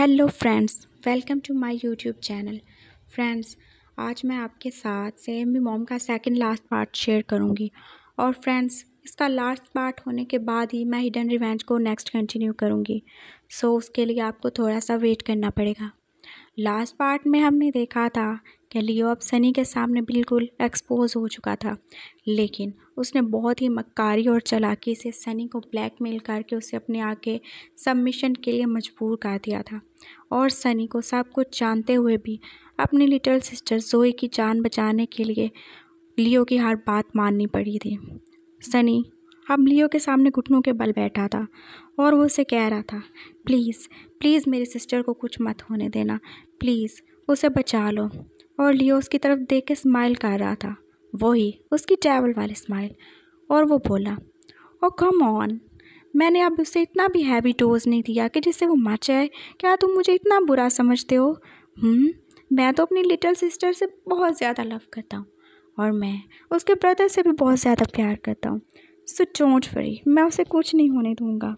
Hello friends welcome to my YouTube channel friends आज मैं आपके साथ सेम भी मॉम का सेकंड लास्ट पार्ट शेयर करूंगी और फ्रेंड्स इसका लास्ट पार्ट होने के बाद ही मैं हिडन रिवेंज को नेक्स्ट कंटिन्यू करूंगी सो so, उसके लिए आपको थोड़ा सा वेट करना पड़ेगा लास्ट पार्ट में हमने देखा था कह अब सनी के सामने बिल्कुल एक्सपोज हो चुका था लेकिन उसने बहुत ही मक्कारी और चलाकी से सनी को ब्लैकमेल करके उसे अपने आगे सबमिशन के लिए मजबूर कर दिया था और सनी को सब कुछ जानते हुए भी अपनी लिटिल सिस्टर जोई की जान बचाने के लिए लियो की हर बात माननी पड़ी थी सनी अब लियो के सामने घुटनों के बल बैठा था और वो उसे कह रहा था प्लीज़ प्लीज़ मेरी सिस्टर को कुछ मत होने देना प्लीज़ उसे बचा लो और लियो उसकी तरफ देख के स्माइल कर रहा था वही उसकी ट्रैवल वाली स्माइल और वो बोला ओ कम ऑन मैंने अब उसे इतना भी हैवी डोज नहीं दिया कि जिससे वो मच जाए क्या तुम मुझे इतना बुरा समझते हो हुँ? हम्म, मैं तो अपनी लिटिल सिस्टर से बहुत ज़्यादा लव करता हूँ और मैं उसके ब्रदर से भी बहुत ज़्यादा प्यार करता हूँ सो चोट फ्री मैं उसे कुछ नहीं होने दूँगा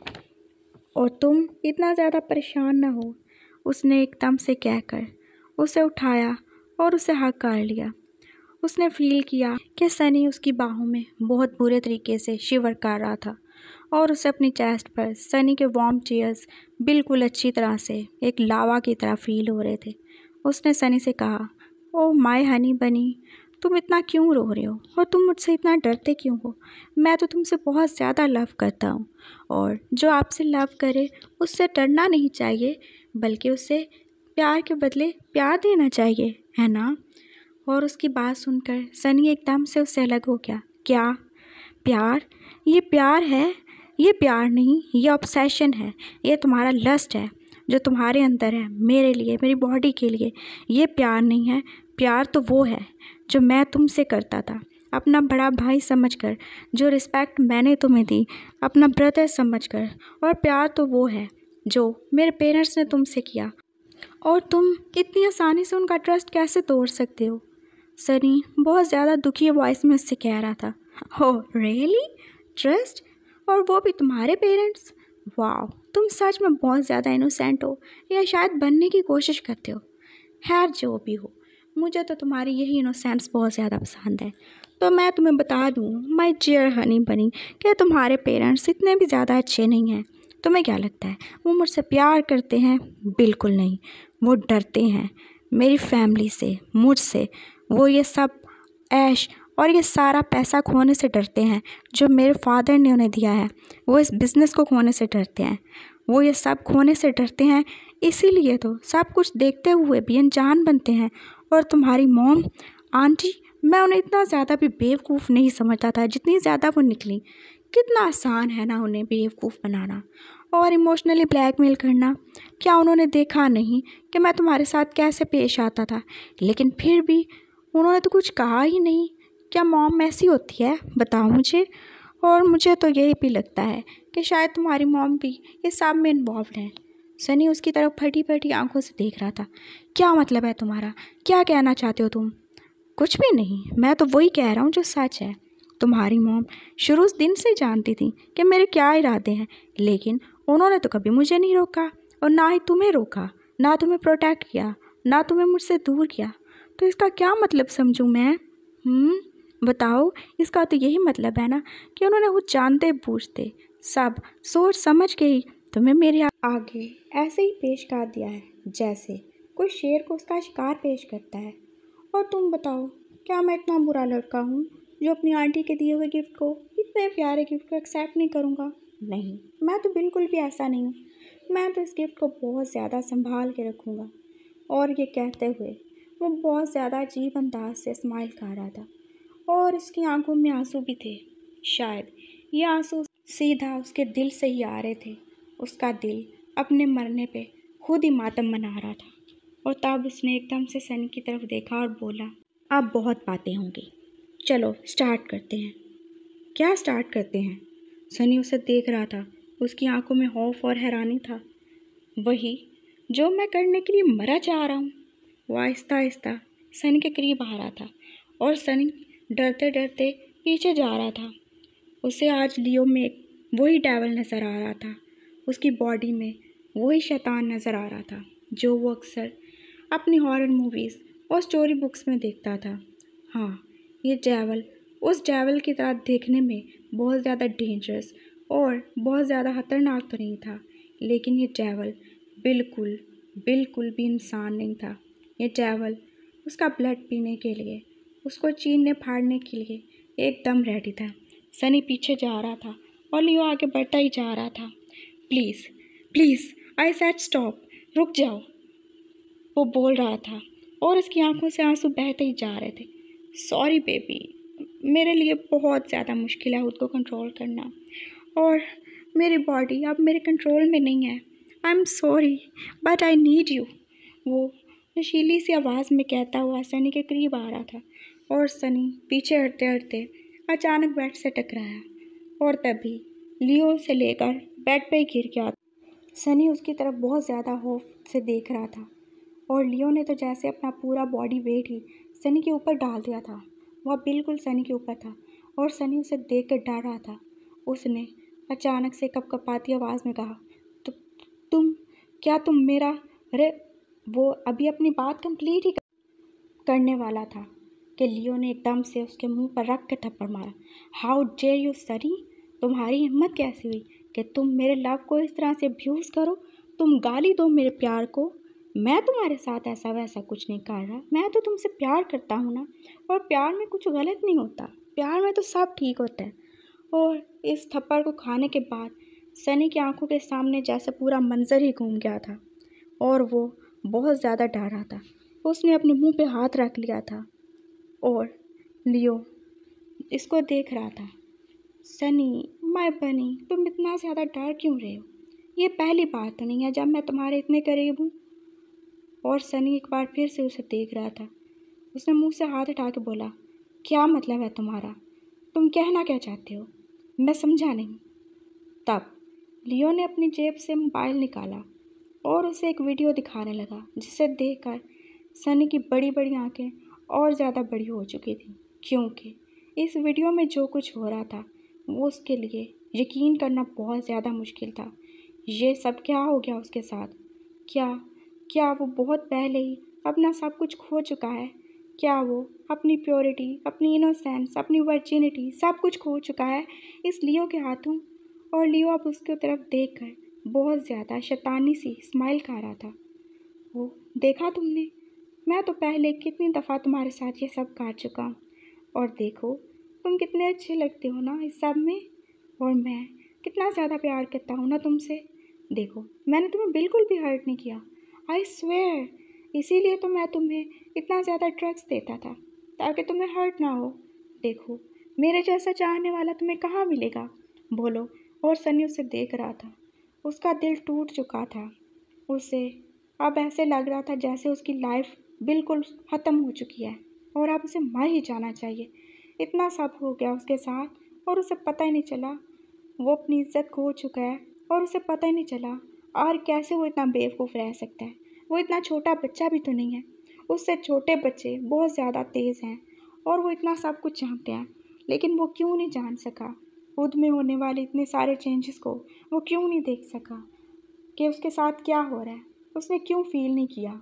और तुम इतना ज़्यादा परेशान ना हो उसने एकदम से कहकर उसे उठाया और उसे हक कर लिया उसने फील किया कि सनी उसकी बाहों में बहुत बुरे तरीके से शिवर कर रहा था और उसे अपनी चेस्ट पर सनी के वार्म चेयर्स बिल्कुल अच्छी तरह से एक लावा की तरह फील हो रहे थे उसने सनी से कहा ओ माय हनी बनी तुम इतना क्यों रो रहे हो और तुम मुझसे इतना डरते क्यों हो मैं तो तुमसे बहुत ज़्यादा लव करता हूँ और जो आपसे लव करे उससे डरना नहीं चाहिए बल्कि उससे प्यार के बदले प्यार देना चाहिए है ना और उसकी बात सुनकर सनी एकदम से उससे अलग हो गया क्या प्यार ये प्यार है ये प्यार नहीं ये ऑब्सेशन है ये तुम्हारा लस्ट है जो तुम्हारे अंदर है मेरे लिए मेरी बॉडी के लिए ये प्यार नहीं है प्यार तो वो है जो मैं तुमसे करता था अपना बड़ा भाई समझकर जो रिस्पेक्ट मैंने तुम्हें दी अपना ब्रदर समझकर और प्यार तो वो है जो मेरे पेरेंट्स ने तुमसे किया और तुम इतनी आसानी से उनका ट्रस्ट कैसे तोड़ सकते हो सनी बहुत ज़्यादा दुखी वॉइस में उससे कह रहा था हो रियली ट्रस्ट और वो भी तुम्हारे पेरेंट्स वाह तुम सच में बहुत ज़्यादा इनोसेंट हो या शायद बनने की कोशिश करते हो खैर जो भी हो मुझे तो तुम्हारी यही इनोसेंस बहुत ज़्यादा पसंद है तो मैं तुम्हें बता दूँ माई डियर हनी बनी कि तुम्हारे पेरेंट्स इतने भी ज़्यादा अच्छे नहीं हैं तुम्हें क्या लगता है वो मुझसे प्यार करते हैं बिल्कुल नहीं वो डरते हैं मेरी फैमिली से मुझसे वो ये सब ऐश और ये सारा पैसा खोने से डरते हैं जो मेरे फादर ने उन्हें दिया है वो इस बिज़नेस को खोने से डरते हैं वो ये सब खोने से डरते हैं इसीलिए तो सब कुछ देखते हुए भी अनजान बनते हैं और तुम्हारी मोम आंटी मैं उन्हें इतना ज़्यादा भी बेवकूफ़ नहीं समझता था जितनी ज़्यादा वो निकली कितना आसान है ना उन्हें बेवकूफ़ बनाना और इमोशनली ब्लैकमेल करना क्या उन्होंने देखा नहीं कि मैं तुम्हारे साथ कैसे पेश आता था लेकिन फिर भी उन्होंने तो कुछ कहा ही नहीं क्या मॉम ऐसी होती है बताओ मुझे और मुझे तो यही भी लगता है कि शायद तुम्हारी मॉम भी इस सब में इन्वॉल्व है सनी उसकी तरफ फटी फटी आंखों से देख रहा था क्या मतलब है तुम्हारा क्या कहना चाहते हो तुम कुछ भी नहीं मैं तो वही कह रहा हूँ जो सच है तुम्हारी मोम शुरू दिन से जानती थी कि मेरे क्या इरादे हैं लेकिन उन्होंने तो कभी मुझे नहीं रोका और ना ही तुम्हें रोका ना तुम्हें प्रोटेक्ट किया ना तुम्हें मुझसे दूर किया तो इसका क्या मतलब समझूँ मैं हुँ? हम्म, बताओ इसका तो यही मतलब है ना कि उन्होंने वो जानते बूझते सब सोच समझ के ही तुम्हें मेरे आगे ऐसे ही पेश कर दिया है जैसे कोई शेर को उसका शिकार पेश करता है और तुम बताओ क्या मैं इतना बुरा लड़का हूँ जो अपनी आंटी के दिए हुए गिफ्ट को इतने प्यारे गिफ्ट को एक्सेप्ट नहीं करूँगा नहीं मैं तो बिल्कुल भी ऐसा नहीं हूँ मैं तो इस गिफ्ट को बहुत ज़्यादा संभाल के रखूँगा और ये कहते हुए वो बहुत ज़्यादा अजीब अंदाज से स्माइल कर रहा था और उसकी आंखों में आंसू भी थे शायद ये आंसू सीधा उसके दिल से ही आ रहे थे उसका दिल अपने मरने पे खुद ही मातम मना रहा था और तब उसने एकदम से सनी की तरफ देखा और बोला आप बहुत बातें होंगी चलो स्टार्ट करते हैं क्या स्टार्ट करते हैं सनी उसे देख रहा था उसकी आंखों में खौफ और हैरानी था वही जो मैं करने के लिए मरा जा रहा हूँ वो आहिस्ता आहिस्ता सनी के करीब आ रहा था और सनी डरते डरते पीछे जा रहा था उसे आज लियो में वही डेवल नज़र आ रहा था उसकी बॉडी में वही शैतान नज़र आ रहा था जो वो अक्सर अपनी हॉरर मूवीज़ और स्टोरी बुक्स में देखता था हाँ ये जैवल उस जैवल की तरह देखने में बहुत ज़्यादा डेंजरस और बहुत ज़्यादा खतरनाक तो नहीं था लेकिन ये जैवल बिल्कुल बिल्कुल भी इंसान नहीं था ये जैवल उसका ब्लड पीने के लिए उसको चीनने फाड़ने के लिए एकदम रेडी था सनी पीछे जा रहा था और लियो आगे बढ़ता ही जा रहा था please please I said stop रुक जाओ वो बोल रहा था और उसकी आंखों से आंसू बहते ही जा रहे थे सॉरी बेबी मेरे लिए बहुत ज़्यादा मुश्किल है खुद को कंट्रोल करना और मेरी बॉडी अब मेरे कंट्रोल में नहीं है I am sorry but I need you वो नशीली सी आवाज़ में कहता हुआ सनी के करीब आ रहा था और सनी पीछे हटते हटते अचानक बेड से टकराया और तभी लियो से लेकर बेड पे गिर गया सनी उसकी तरफ बहुत ज़्यादा होफ से देख रहा था और लियो ने तो जैसे अपना पूरा बॉडी वेट ही सनी के ऊपर डाल दिया था वह बिल्कुल सनी के ऊपर था और सनी उसे देख कर डर रहा था उसने अचानक से कपकपाती आवाज़ में कहा तु, तुम क्या तुम मेरा अरे वो अभी अपनी बात कंप्लीट ही करने वाला था कि लियो ने एकदम से उसके मुंह पर रख कर थप्पड़ मारा हाउ डेयर यू सनी तुम्हारी हिम्मत कैसी हुई कि तुम मेरे लव को इस तरह से अब्यूज़ करो तुम गाली दो मेरे प्यार को मैं तुम्हारे साथ ऐसा वैसा कुछ नहीं कर रहा मैं तो तुमसे प्यार करता हूँ ना और प्यार में कुछ गलत नहीं होता प्यार में तो सब ठीक होता है और इस थप्पड़ को खाने के बाद सनी की आंखों के सामने जैसे पूरा मंजर ही घूम गया था और वो बहुत ज़्यादा डर रहा था उसने अपने मुंह पे हाथ रख लिया था और लियो इसको देख रहा था सनी माय बनी तुम इतना ज़्यादा डर क्यों रहे हो ये पहली बार तो नहीं है जब मैं तुम्हारे इतने करीब हूँ और सनी एक बार फिर से उसे देख रहा था उसने मुंह से हाथ हटा के बोला क्या मतलब है तुम्हारा तुम कहना क्या चाहते हो मैं समझा नहीं तब लियो ने अपनी जेब से मोबाइल निकाला और उसे एक वीडियो दिखाने लगा जिसे देखकर सनी की बड़ी बड़ी आंखें और ज़्यादा बड़ी हो चुकी थी क्योंकि इस वीडियो में जो कुछ हो रहा था वो उसके लिए यकीन करना बहुत ज़्यादा मुश्किल था ये सब क्या हो गया उसके साथ क्या क्या वो बहुत पहले ही अपना सब कुछ खो चुका है क्या वो अपनी प्योरिटी अपनी इनोसेंस अपनी वर्जिनिटी सब कुछ खो चुका है इस लियो के हाथों और लियो अब उसकी तरफ देख कर बहुत ज़्यादा शैतानी सी स्माइल खा रहा था वो देखा तुमने मैं तो पहले कितनी दफ़ा तुम्हारे साथ ये सब कर चुका हूँ और देखो तुम कितने अच्छे लगते हो ना इस सब में और मैं कितना ज़्यादा प्यार करता हूँ ना तुमसे देखो मैंने तुम्हें बिल्कुल भी हर्ट नहीं किया आई स्वेयर इसीलिए तो मैं तुम्हें इतना ज़्यादा ड्रग्स देता था ताकि तुम्हें हर्ट ना हो देखो मेरे जैसा चाहने वाला तुम्हें कहाँ मिलेगा बोलो और सनी उसे देख रहा था उसका दिल टूट चुका था उसे अब ऐसे लग रहा था जैसे उसकी लाइफ बिल्कुल ख़त्म हो चुकी है और अब उसे मर ही जाना चाहिए इतना सब हो गया उसके साथ और उसे पता ही नहीं चला वो अपनी इज्जत खो चुका है और उसे पता ही नहीं चला और कैसे वो इतना बेवकूफ़ रह सकता है वो इतना छोटा बच्चा भी तो नहीं है उससे छोटे बच्चे बहुत ज़्यादा तेज़ हैं और वो इतना सब कुछ जानते हैं लेकिन वो क्यों नहीं जान सका खुद में होने वाले इतने सारे चेंजेस को वो क्यों नहीं देख सका कि उसके साथ क्या हो रहा है उसने क्यों फील नहीं किया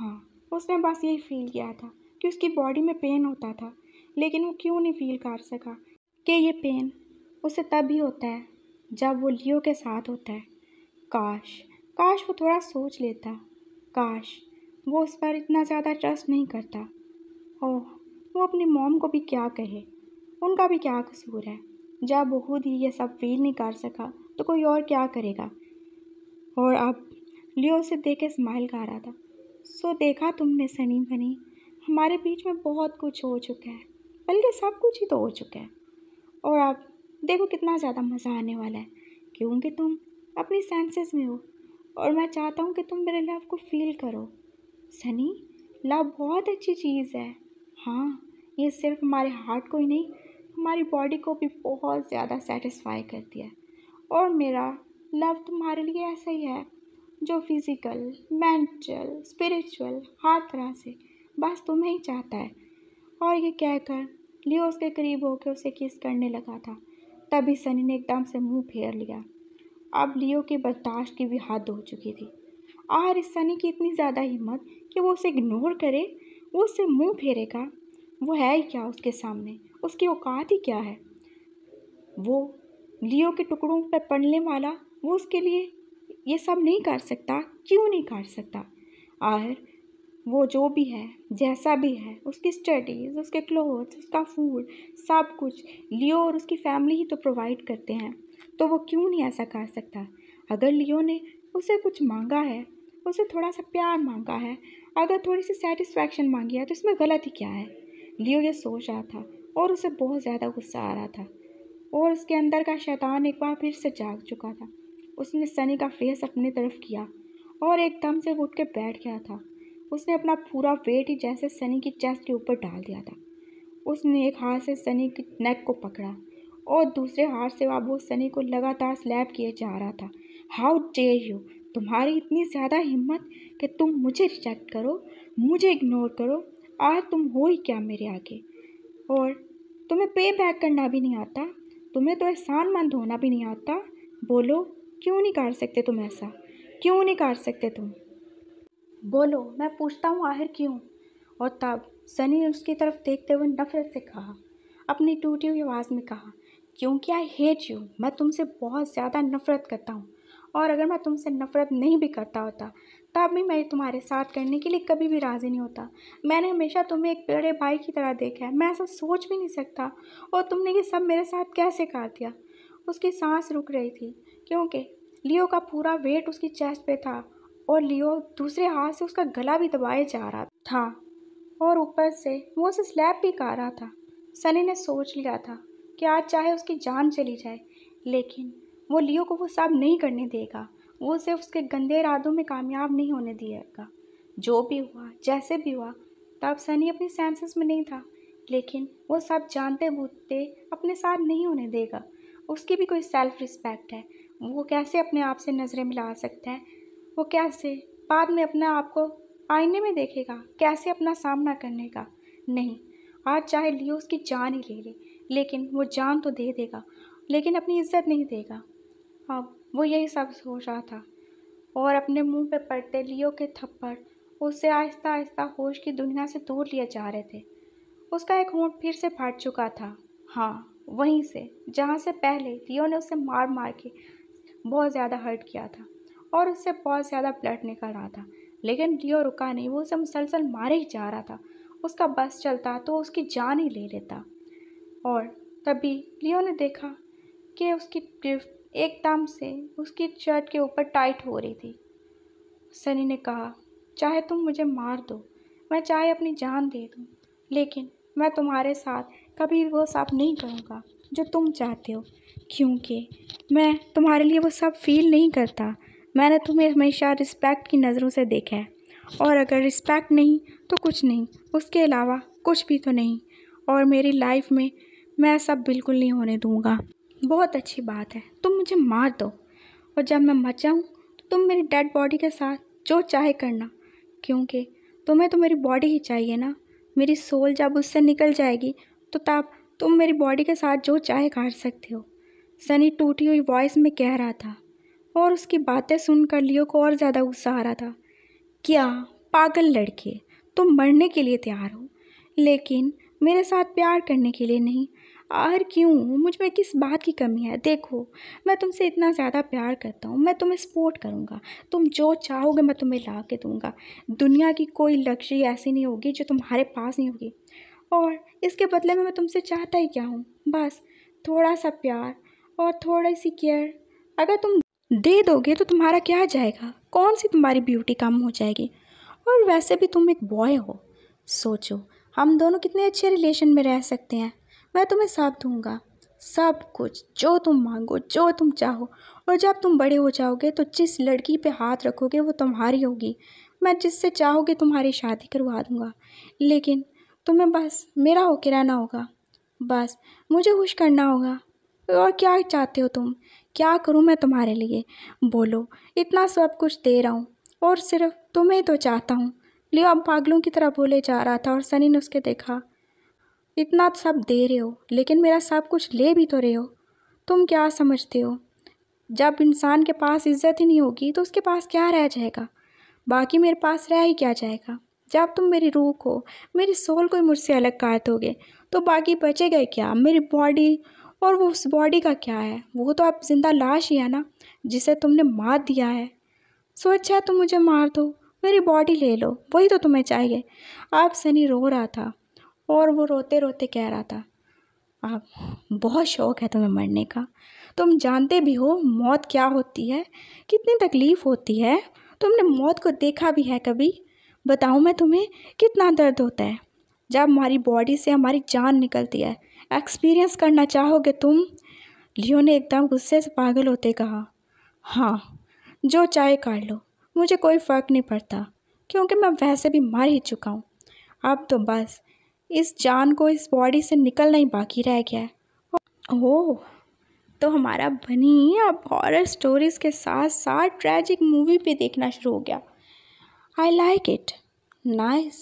हाँ उसने बस यही फील किया था कि उसकी बॉडी में पेन होता था लेकिन वो क्यों नहीं फील कर सका कि ये पेन उसे तब ही होता है जब वो लियो के साथ होता है काश काश वो थोड़ा सोच लेता काश वो उस पर इतना ज़्यादा ट्रस्ट नहीं करता ओह वो अपनी मॉम को भी क्या कहे उनका भी क्या कसूर है जब वो खुद ही ये सब फील नहीं कर सका तो कोई और क्या करेगा और अब लियो उसे देख के स्माइल कर रहा था सो देखा तुमने सनी बनी हमारे बीच में बहुत कुछ हो चुका है बल्कि सब कुछ ही तो हो चुका है और अब देखो कितना ज़्यादा मज़ा आने वाला है क्योंकि तुम अपनी सेंसेस में हो और मैं चाहता हूँ कि तुम मेरे लव को फील करो सनी लव बहुत अच्छी चीज़ है हाँ ये सिर्फ हमारे हार्ट को ही नहीं हमारी बॉडी को भी बहुत ज़्यादा सेटिस्फाई करती है और मेरा लव तुम्हारे लिए ऐसा ही है जो फिज़िकल मेंटल स्पिरिचुअल हर तरह से बस तुम्हें ही चाहता है और ये कहकर लियो उसके करीब होकर उसे किस करने लगा था तभी सनी ने एकदम से मुंह फेर लिया अब लियो के बर्दाश्त की भी हद हो चुकी थी इस सनी की इतनी ज़्यादा हिम्मत कि वो उसे इग्नोर करे वो उससे मुंह फेरेगा वो है ही क्या उसके सामने उसकी औकात ही क्या है वो लियो के टुकड़ों पर पड़ने वाला वो उसके लिए ये सब नहीं कर सकता क्यों नहीं कर सकता आहर वो जो भी है जैसा भी है उसकी स्टडीज़ उसके क्लोथ्स उसका फूड सब कुछ लियो और उसकी फैमिली ही तो प्रोवाइड करते हैं तो वो क्यों नहीं ऐसा कर सकता अगर लियो ने उसे कुछ मांगा है उसे थोड़ा सा प्यार मांगा है अगर थोड़ी सी सेटिस्फैक्शन मांगी है तो इसमें गलत ही क्या है लियो ये सोच रहा था और उसे बहुत ज़्यादा गुस्सा आ रहा था और उसके अंदर का शैतान एक बार फिर से जाग चुका था उसने सनी का फेस अपनी तरफ किया और एकदम से उठ के बैठ गया था उसने अपना पूरा वेट ही जैसे सनी की चेस्ट के ऊपर डाल दिया था उसने एक हाथ से सनी की नेक को पकड़ा और दूसरे हाथ से बाबू सनी को लगातार स्लैब किए जा रहा था हाउ डेयर यू तुम्हारी इतनी ज़्यादा हिम्मत कि तुम मुझे रिजेक्ट करो मुझे इग्नोर करो आज तुम हो ही क्या मेरे आगे और तुम्हें पे बैक करना भी नहीं आता तुम्हें तो एहसान मंद होना भी नहीं आता बोलो क्यों नहीं कर सकते तुम ऐसा क्यों नहीं कर सकते तुम बोलो मैं पूछता हूँ आखिर क्यों और तब सनी ने उसकी तरफ देखते हुए नफरत से कहा अपनी टूटी हुई आवाज़ में कहा क्योंकि आई हेट यू मैं तुमसे बहुत ज़्यादा नफ़रत करता हूँ और अगर मैं तुमसे नफ़रत नहीं भी करता होता तब भी मैं तुम्हारे साथ करने के लिए कभी भी राज़ी नहीं होता मैंने हमेशा तुम्हें एक बड़े भाई की तरह देखा है मैं ऐसा सोच भी नहीं सकता और तुमने ये सब मेरे साथ कैसे कर दिया उसकी सांस रुक रही थी क्योंकि लियो का पूरा वेट उसकी चेस्ट पे था और लियो दूसरे हाथ से उसका गला भी दबाए जा रहा था और ऊपर से वो उसे स्लैप भी कर रहा था सनी ने सोच लिया था क्या चाहे उसकी जान चली जाए लेकिन वो लियो को वो सब नहीं करने देगा वो उसे उसके गंदे इरादों में कामयाब नहीं होने दिएगा जो भी हुआ जैसे भी हुआ तब सनी अपनी सेंसेस में नहीं था लेकिन वो सब जानते बूझते अपने साथ नहीं होने देगा उसकी भी कोई सेल्फ रिस्पेक्ट है वो कैसे अपने आप से नज़रें मिला सकता है वो कैसे बाद में अपने आप को आईने में देखेगा कैसे अपना सामना करने का नहीं आज चाहे लियो उसकी जान ही ले ले लेकिन वो जान तो दे देगा लेकिन अपनी इज्जत नहीं देगा अब वो यही सब सोच रहा था और अपने मुंह पे पड़ते लियो के थप्पड़ उससे आहिस्ता आहिस्ता होश की दुनिया से दूर लिए जा रहे थे उसका एक होंठ फिर से फट चुका था हाँ वहीं से जहाँ से पहले लियो ने उसे मार मार के बहुत ज़्यादा हर्ट किया था और उससे बहुत ज़्यादा ब्लड निकल रहा था लेकिन लियो रुका नहीं वो उसे मुसलसल मारे ही जा रहा था उसका बस चलता तो उसकी जान ही ले लेता और तभी लियो ने देखा कि उसकी गिफ्ट एकदम से उसकी शर्ट के ऊपर टाइट हो रही थी सनी ने कहा चाहे तुम मुझे मार दो मैं चाहे अपनी जान दे दूँ लेकिन मैं तुम्हारे साथ कभी वो सब नहीं करूँगा जो तुम चाहते हो क्योंकि मैं तुम्हारे लिए वो सब फील नहीं करता मैंने तुम्हें हमेशा रिस्पेक्ट की नज़रों से देखा है और अगर रिस्पेक्ट नहीं तो कुछ नहीं उसके अलावा कुछ भी तो नहीं और मेरी लाइफ में मैं सब बिल्कुल नहीं होने दूँगा बहुत अच्छी बात है तुम मुझे मार दो और जब मैं मर जाऊँ तो तुम मेरी डेड बॉडी के साथ जो चाहे करना क्योंकि तुम्हें तो मेरी बॉडी ही चाहिए ना मेरी सोल जब उससे निकल जाएगी तो तब तुम मेरी बॉडी के साथ जो चाहे काट सकते हो सनी टूटी हुई वॉइस में कह रहा था और उसकी बातें सुनकर लियो को और ज़्यादा गुस्सा आ रहा था क्या पागल लड़के तुम मरने के लिए तैयार हो लेकिन मेरे साथ प्यार करने के लिए नहीं आर क्यों मुझ में किस बात की कमी है देखो मैं तुमसे इतना ज़्यादा प्यार करता हूँ मैं तुम्हें सपोर्ट करूँगा तुम जो चाहोगे मैं तुम्हें ला के दूँगा दुनिया की कोई लग्जरी ऐसी नहीं होगी जो तुम्हारे पास नहीं होगी और इसके बदले में मैं तुमसे चाहता ही क्या हूँ बस थोड़ा सा प्यार और थोड़ी सी केयर अगर तुम दे दोगे तो तुम्हारा क्या जाएगा कौन सी तुम्हारी ब्यूटी कम हो जाएगी और वैसे भी तुम एक बॉय हो सोचो हम दोनों कितने अच्छे रिलेशन में रह सकते हैं मैं तुम्हें सब दूँगा सब कुछ जो तुम मांगो जो तुम चाहो और जब तुम बड़े हो जाओगे तो जिस लड़की पे हाथ रखोगे वो तुम्हारी होगी मैं जिससे चाहोगे तुम्हारी शादी करवा दूँगा लेकिन तुम्हें बस मेरा होके रहना होगा बस मुझे खुश करना होगा और क्या चाहते हो तुम क्या करूँ मैं तुम्हारे लिए बोलो इतना सब कुछ दे रहा हूँ और सिर्फ तुम्हें तो चाहता हूँ लियो अब पागलों की तरह बोले जा रहा था और सनी ने उसके देखा इतना सब दे रहे हो लेकिन मेरा सब कुछ ले भी तो रहे हो तुम क्या समझते हो जब इंसान के पास इज्जत ही नहीं होगी तो उसके पास क्या रह जाएगा बाकी मेरे पास रह ही क्या जाएगा जब तुम मेरी रूह को मेरी सोल को मुझसे अलग कर दोगे तो बाकी बचेगा क्या मेरी बॉडी और वो उस बॉडी का क्या है वो तो आप जिंदा लाश ही है ना जिसे तुमने मार दिया है सो अच्छा तुम मुझे मार दो मेरी बॉडी ले लो वही तो तुम्हें चाहिए आप सनी रो रहा था और वो रोते रोते कह रहा था आप बहुत शौक़ है तुम्हें मरने का तुम जानते भी हो मौत क्या होती है कितनी तकलीफ़ होती है तुमने मौत को देखा भी है कभी बताऊँ मैं तुम्हें कितना दर्द होता है जब हमारी बॉडी से हमारी जान निकलती है एक्सपीरियंस करना चाहोगे तुम लियो ने एकदम गुस्से से पागल होते कहा हाँ जो चाहे काट लो मुझे कोई फ़र्क नहीं पड़ता क्योंकि मैं वैसे भी मर ही चुका हूँ अब तो बस इस जान को इस बॉडी से निकलना ही बाकी रह गया है तो हमारा बनी अब हॉरर स्टोरीज़ के साथ साथ ट्रैजिक मूवी भी देखना शुरू हो गया आई लाइक इट नाइस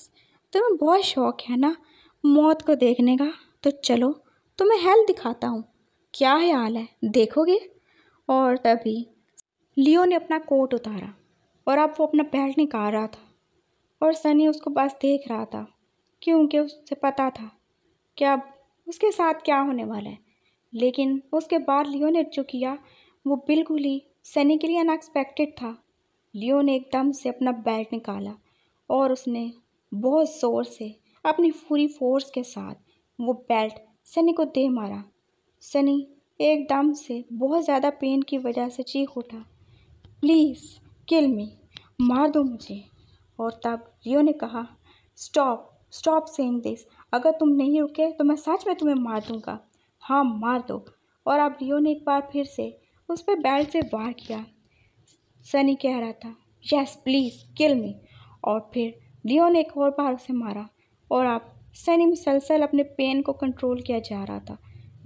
तुम्हें बहुत शौक है ना मौत को देखने का तो चलो तुम्हें हेल दिखाता हूँ क्या है हाल है देखोगे और तभी लियो ने अपना कोट उतारा और अब वो अपना बेल्ट निकाल रहा था और सनी उसको बस देख रहा था क्योंकि उसे पता था कि अब उसके साथ क्या होने वाला है लेकिन उसके बाद लियो ने जो किया वो बिल्कुल ही सनी के लिए अनएक्सपेक्टेड था लियो ने एकदम से अपना बेल्ट निकाला और उसने बहुत ज़ोर से अपनी पूरी फोर्स के साथ वो बेल्ट सनी को दे मारा सनी एकदम से बहुत ज़्यादा पेन की वजह से चीख उठा प्लीज़ किल मी मार दो मुझे और तब रियो ने कहा स्टॉप स्टॉप सेम दिस अगर तुम नहीं रुके तो मैं सच में तुम्हें मार दूंगा हाँ मार दो और अब रियो ने एक बार फिर से उस पर बैल से वार किया सनी कह रहा था यस प्लीज़ किल मी और फिर रियो ने एक और बार उसे मारा और अब सनी मुसलसल अपने पेन को कंट्रोल किया जा रहा था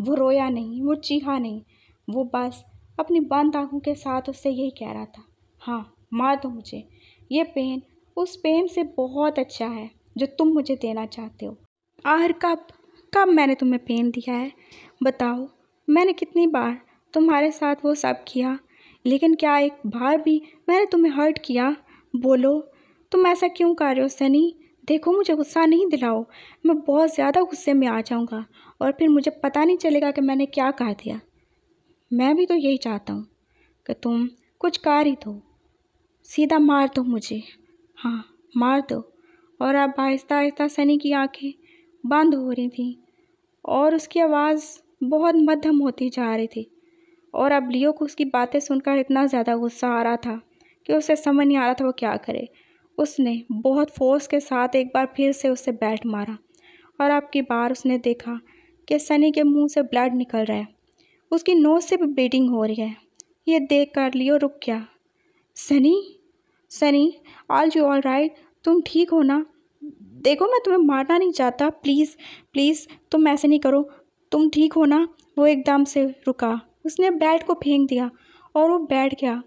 वो रोया नहीं वो चीहा नहीं वो बस अपनी बंद आंखों के साथ उससे यही कह रहा था हाँ मार दो मुझे ये पेन उस पेन से बहुत अच्छा है जो तुम मुझे देना चाहते हो आखिर कब कब मैंने तुम्हें पेन दिया है बताओ मैंने कितनी बार तुम्हारे साथ वो सब किया लेकिन क्या एक बार भी मैंने तुम्हें हर्ट किया बोलो तुम ऐसा क्यों कर रहे हो सनी देखो मुझे गुस्सा नहीं दिलाओ मैं बहुत ज़्यादा गुस्से में आ जाऊँगा और फिर मुझे पता नहीं चलेगा कि मैंने क्या कहा दिया मैं भी तो यही चाहता हूँ कि तुम कुछ कर ही दो सीधा मार दो मुझे हाँ मार दो और अब आहिस्ता आहिस्ता सनी की आंखें बंद हो रही थीं और उसकी आवाज़ बहुत मध्यम होती जा रही थी और अब लियो को उसकी बातें सुनकर इतना ज़्यादा गुस्सा आ रहा था कि उसे समझ नहीं आ रहा था वो क्या करे उसने बहुत फोर्स के साथ एक बार फिर से उसे बैट मारा और आपकी बार उसने देखा कि सनी के मुंह से ब्लड निकल रहा है उसकी नोज से भी ब्लीडिंग हो रही है ये देख कर लियो रुक गया Sunny Sunny are you all right तुम ठीक हो ना देखो मैं तुम्हें मारना नहीं चाहता प्लीज़ प्लीज़ तुम ऐसे नहीं करो तुम ठीक हो ना वो एकदम से रुका उसने बैट को फेंक दिया और वो बैठ गया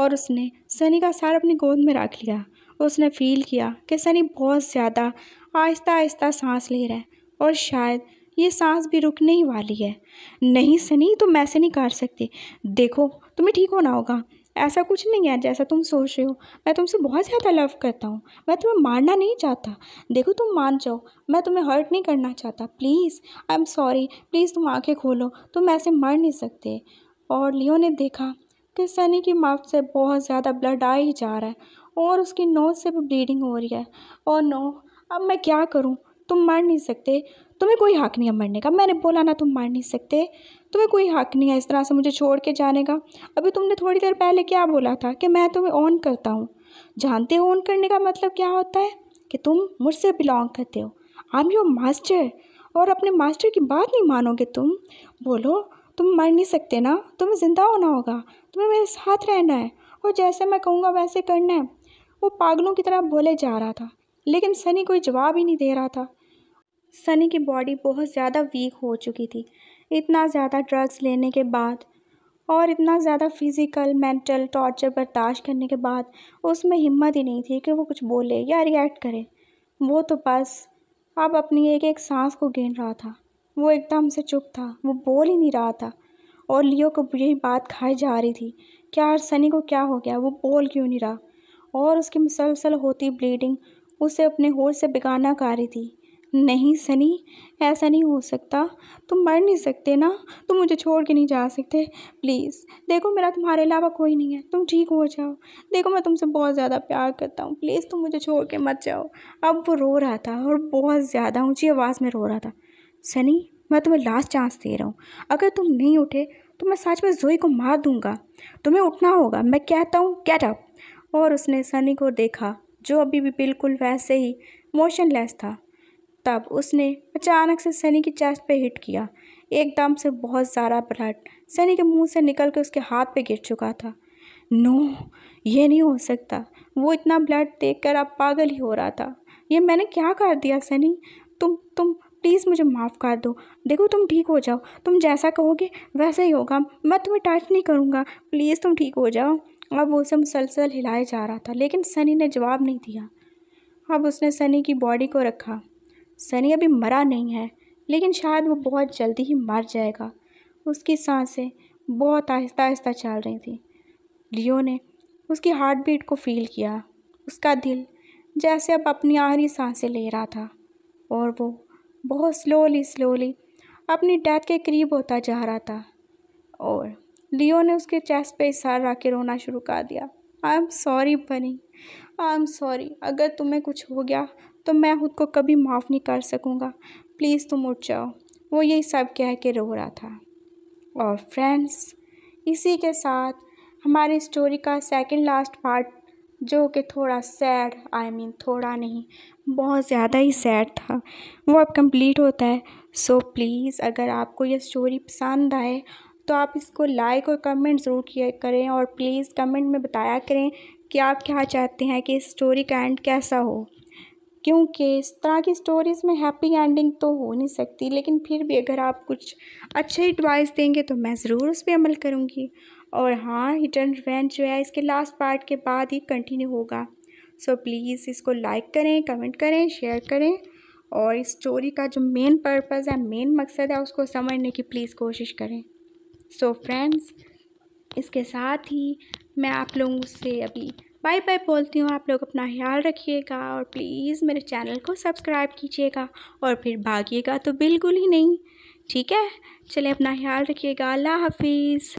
और उसने सनी का सर अपनी गोद में रख लिया उसने फील किया कि सनी बहुत ज़्यादा आहिस्ता आहिस्ता सांस ले रहा है और शायद ये सांस भी रुकने ही वाली है नहीं सनी तुम ऐसे नहीं कर सकते देखो तुम्हें ठीक होना होगा ऐसा कुछ नहीं है जैसा तुम सोच रहे हो मैं तुमसे बहुत ज़्यादा लव करता हूँ मैं तुम्हें मारना नहीं चाहता देखो तुम मान जाओ मैं तुम्हें हर्ट नहीं करना चाहता please I am sorry please तुम आंखें खोलो तुम ऐसे मर नहीं सकते और लियो ने देखा कि सनी की माफ से बहुत ज़्यादा ब्लड आ ही जा रहा है और उसकी नोज से भी ब्लीडिंग हो रही है और oh नो अब मैं क्या करूँ तुम मर नहीं सकते तुम्हें कोई हक नहीं है मरने का मैंने बोला ना तुम मर नहीं सकते तुम्हें कोई हक नहीं है इस तरह से मुझे छोड़ के जाने का अभी तुमने थोड़ी देर पहले क्या बोला था कि मैं तुम्हें ऑन करता हूँ जानते हो ऑन करने का मतलब क्या होता है कि तुम मुझसे बिलोंग करते हो आई एम योर मास्टर और अपने मास्टर की बात नहीं मानोगे तुम बोलो तुम मर नहीं सकते ना तुम्हें ज़िंदा होना होगा तुम्हें मेरे साथ रहना है और जैसे मैं कहूँगा वैसे करना है वो पागलों की तरह बोले जा रहा था लेकिन सनी कोई जवाब ही नहीं दे रहा था सनी की बॉडी बहुत ज़्यादा वीक हो चुकी थी इतना ज़्यादा ड्रग्स लेने के बाद और इतना ज़्यादा फिज़िकल मेंटल टॉर्चर बर्दाश्त करने के बाद उसमें हिम्मत ही नहीं थी कि वो कुछ बोले या रिएक्ट करे वो तो बस अब अपनी एक एक सांस को गिन रहा था वो एकदम से चुप था वो बोल ही नहीं रहा था और लियो को यही बात खाई जा रही थी क्या सनी को क्या हो गया वो बोल क्यों नहीं रहा और उसकी मुसलसल होती ब्लीडिंग उसे अपने होश से बिगाना कर रही थी नहीं सनी ऐसा नहीं हो सकता तुम मर नहीं सकते ना तुम मुझे छोड़ के नहीं जा सकते प्लीज़ देखो मेरा तुम्हारे अलावा कोई नहीं है तुम ठीक हो जाओ देखो मैं तुमसे बहुत ज़्यादा प्यार करता हूँ प्लीज़ तुम मुझे छोड़ के मत जाओ अब वो रो रहा था और बहुत ज़्यादा ऊँची आवाज़ में रो रहा था सनी मैं तुम्हें लास्ट चांस दे रहा हूँ अगर तुम नहीं उठे तो मैं सच में जोई को मार दूंगा तुम्हें उठना होगा मैं कहता हूँ गेट अप और उसने सनी को देखा जो अभी भी बिल्कुल वैसे ही मोशनलेस था तब उसने अचानक से सनी की चेस्ट पे हिट किया एकदम से बहुत सारा ब्लड सनी के मुंह से निकल के उसके हाथ पे गिर चुका था नो ये नहीं हो सकता वो इतना ब्लड देखकर अब पागल ही हो रहा था ये मैंने क्या कर दिया सनी तुम तुम प्लीज़ मुझे माफ़ कर दो देखो तुम ठीक हो जाओ तुम जैसा कहोगे वैसा ही होगा मैं तुम्हें टच नहीं करूँगा प्लीज़ तुम ठीक हो जाओ अब वो उसे मुसलसल हिलाया जा रहा था लेकिन सनी ने जवाब नहीं दिया अब उसने सनी की बॉडी को रखा सनी अभी मरा नहीं है लेकिन शायद वो बहुत जल्दी ही मर जाएगा उसकी सांसें बहुत आहिस्ता आहिस्ता चल रही थी लियो ने उसकी हार्ट बीट को फील किया उसका दिल जैसे अब अपनी आखिरी सांसें ले रहा था और वो बहुत स्लोली स्लोली अपनी डेथ के करीब होता जा रहा था और लियो ने उसके चेस्ट पे सर रख के रोना शुरू कर दिया आई एम सॉरी बनी आई एम सॉरी अगर तुम्हें कुछ हो गया तो मैं खुद को कभी माफ़ नहीं कर सकूँगा प्लीज़ तुम उठ जाओ वो यही सब कह के रो रहा था और फ्रेंड्स इसी के साथ हमारी स्टोरी का सेकंड लास्ट पार्ट जो कि थोड़ा sad I I mean mean, थोड़ा नहीं बहुत ज़्यादा ही सैड था वो अब कंप्लीट होता है सो so, प्लीज़ अगर आपको यह स्टोरी पसंद आए तो आप इसको लाइक और कमेंट ज़रूर किया करें और प्लीज़ कमेंट में बताया करें कि आप क्या चाहते हैं कि इस स्टोरी का एंड कैसा हो क्योंकि इस तरह की स्टोरीज़ में हैप्पी एंडिंग तो हो नहीं सकती लेकिन फिर भी अगर आप कुछ अच्छे एडवाइस देंगे तो मैं ज़रूर उस पर अमल करूँगी और हाँ हिटन रिवेंज जो है इसके लास्ट पार्ट के बाद ही कंटिन्यू होगा सो so, प्लीज़ इसको लाइक करें कमेंट करें शेयर करें और इस स्टोरी का जो मेन पर्पज़ है मेन मकसद है उसको समझने की प्लीज़ कोशिश करें सो so, फ्रेंड्स इसके साथ ही मैं आप लोगों से अभी बाय बाय बोलती हूँ आप लोग अपना ख्याल रखिएगा और प्लीज़ मेरे चैनल को सब्सक्राइब कीजिएगा और फिर भागिएगा तो बिल्कुल ही नहीं ठीक है चलिए अपना ख्याल रखिएगा अल्लाह हाफिज़